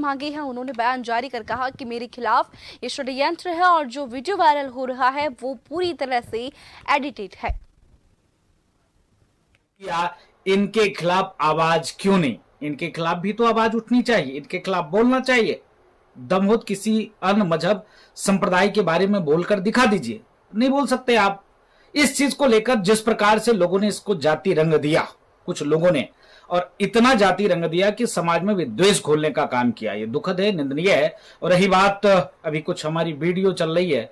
मांगे हैं उन्होंने बयान जारी कर कहा कि मेरे खिलाफ ये षडयंत्र है और जो वीडियो वायरल हो रहा है वो पूरी तरह से एडिटेड है या इनके खिलाफ आवाज क्यों नहीं इनके खिलाफ भी तो आवाज उठनी चाहिए इनके खिलाफ बोलना चाहिए दमहोत किसी अन्य मजहब संप्रदाय के बारे में बोलकर दिखा दीजिए नहीं बोल सकते आप इस चीज को लेकर जिस प्रकार से लोगों ने इसको जाति रंग दिया कुछ लोगों ने और इतना जाति रंग दिया कि समाज में विद्वेष खोलने का काम किया ये दुखद है निंदनीय है और रही बात अभी कुछ हमारी वीडियो चल रही है